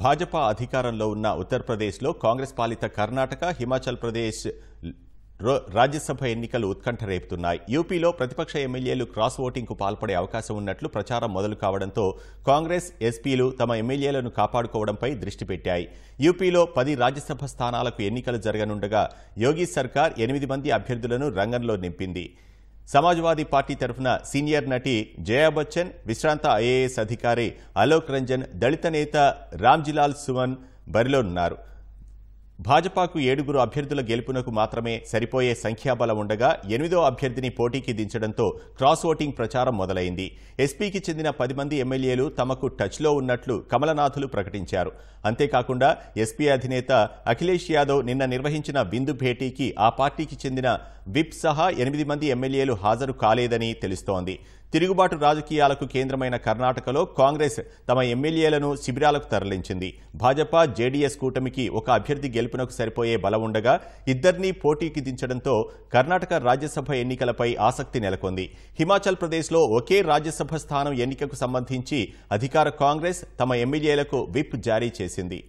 భాజపా అధికారంలో ఉన్న ఉత్తరప్రదేశ్లో కాంగ్రెస్ పాలిత కర్ణాటక హిమాచల్ ప్రదేశ్ రాజ్యసభ ఎన్నికలు ఉత్కంఠ రేపుతున్నాయి యూపీలో ప్రతిపక్ష ఎమ్మెల్యేలు క్రాస్ ఓటింగ్కు పాల్పడే అవకాశం ఉన్నట్లు ప్రచారం మొదలు కావడంతో కాంగ్రెస్ ఎస్పీలు తమ ఎమ్మెల్యేలను కాపాడుకోవడంపై దృష్టి పెట్టాయి యూపీలో పది రాజ్యసభ స్థానాలకు ఎన్నికలు జరగనుండగా యోగి సర్కార్ ఎనిమిది మంది అభ్యర్థులను రంగంలో నింపింది సమాజ్వాదీ పార్టీ తరఫున సీనియర్ నటి జయా బచ్చన్ విశ్రాంత ఐఏఎస్ అధికారి అలోక్ రంజన్ దళిత నేత రామ్జిలాల్ సువన్ బరిలో ఉన్నారు భాజపాకు ఏడుగురు అభ్యర్థుల గెలుపునకు మాత్రమే సరిపోయే సంఖ్యాబలం ఉండగా ఎనిమిదో అభ్యర్థిని పోటీకి దించడంతో క్రాస్ ఓటింగ్ ప్రచారం మొదలైంది ఎస్పీకి చెందిన పది మంది ఎమ్మెల్యేలు తమకు టచ్లో ఉన్నట్లు కమలనాథులు ప్రకటించారు అంతేకాకుండా ఎస్పీ అధినేత అఖిలేష్ యాదవ్ నిన్న నిర్వహించిన విందు భేటీకి ఆ పార్టీకి చెందిన విప్ సహా ఎనిమిది మంది ఎమ్మెల్యేలు హాజరు కాలేదని తెలుస్తోంది తిరుగుబాటు రాజకీయాలకు కేంద్రమైన కర్ణాటకలో కాంగ్రెస్ తమ ఎమ్మెల్యేలను శిబిరాలకు తరలించింది భాజపా జేడీఎస్ కూటమికి ఒక అభ్యర్థి గెలుపునకు సరిపోయే బలం ఉండగా ఇద్దరినీ పోటీకి దించడంతో కర్ణాటక రాజ్యసభ ఎన్నికలపై ఆసక్తి నెలకొంది హిమాచల్ ప్రదేశ్లో ఒకే రాజ్యసభ స్థానం ఎన్నికకు సంబంధించి అధికార కాంగ్రెస్ తమ ఎమ్మెల్యేలకు విప్ జారీ చేసింది